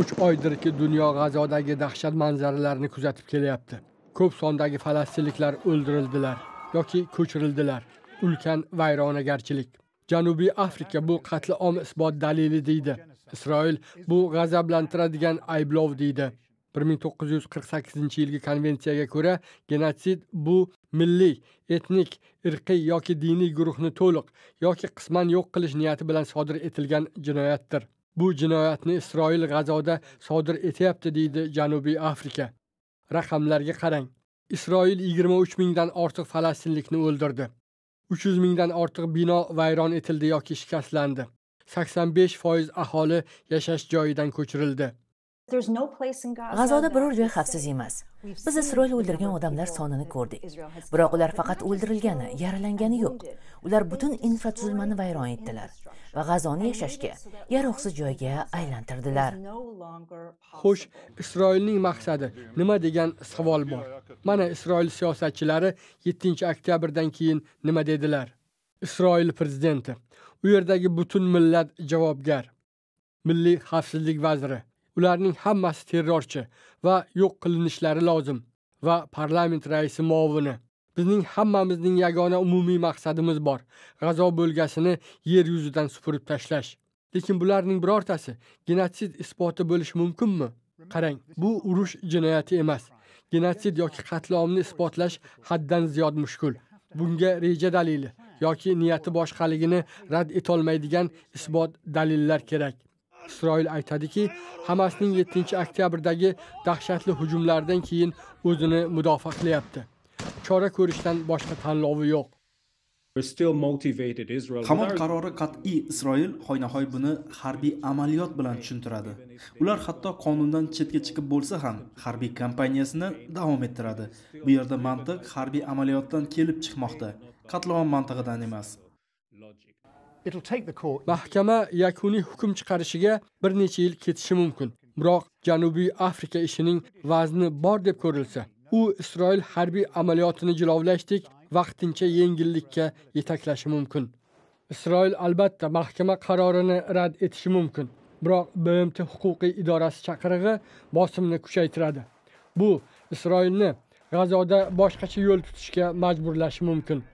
uch oydirki dunyo g'azodagi dahshat manzaralarini kuzatib kelyapti ko'p sondagi falastinliklar o'ldirildilar yoki ko'chirildilar ulkan vayronagarchilik janubiy afrika bu qatl om isbot dalili deydi isroil bu g'azablantiradigan ayblov deydi bir ming to'qqiz yuz qirq sakkizinchi yilgi konvensiyaga ko'ra genotsid bu milliy etnik irqiy yoki diniy guruhni to'liq yoki qisman yo'q qilish niyati bilan sodir etilgan jinoyatdir bu jinoyatni isroil g'azoda sodir etyapti deydi janubiy afrika raqamlarga qarang isroil 23 mingdan ortiq falastinlikni o'ldirdi 300 mingdan ortiq bino vayron etildi yoki shikastlandi 85% aholi yashash joyidan ko'chirildi g'azoda biror joy xavfsiz emas biz isroil o'ldirgan odamlar sonini ko'rdik biroq ular faqat o'ldirilgani yaralangani yo'q ular butun infratuzilmani vayron etdilar va g'azoni yashashga yaroqsiz joyga aylantirdilar xo'sh isroilning maqsadi nima degan savol bor mana isroil siyosatchilari 7 oktyabrdan keyin nima dedilar isroil prezidenti u yerdagi butun millat javobgar milliy xavfsizlik vaziri ularning hammasi terrorchi va yo'q qilinishlari lozim va parlament raisi muovini bizning hammamizning yagona umumiy maqsadimiz bor g'azo bo'lgasini yer yuzidan supurib tashlash lekin bularning birortasi genotsid isboti bo'lishi mumkinmi qarang bu urush jinoyati emas genotsid yoki qatlomni isbotlash haddan ziyod mushkul bunga reja dalili yoki niyati boshqaligini rad etolmaydigan isbot dalillar kerak isroil aytadiki hamasning 7 oktyabrdagi dahshatli hujumlardan keyin o'zini mudofaa qilyapti chora ko'rishdan boshqa tanlovi yo'q Hamon qarori qat'iy Isroil hoynahoy buni harbiy amaliyot bilan tushuntiradi. Ular hatto qonundan chetga chiqib bo'lsa ham harbiy kampaniyasini davom ettiradi. Bu yerda mantiq harbiy amaliyotdan kelib chiqmoqda, qatlom mantig'idan emas. Mahkama yakuniy hukm chiqarishiga bir necha yil ketishi mumkin. Biroq Janubiy Afrika ishining vazni bor deb ko'rilsa, u Isroil harbiy amaliyotini jilovlashdek vaqtincha yengillikka yetaklashi mumkin. Isroil albatta mahkama qarorini rad etishi mumkin. Biroq BMT huquqiy idorasi chaqirig'i bosimni kuchaytiradi. Bu Isroilni G'azoda boshqacha yo'l tutishga majburlashi mumkin.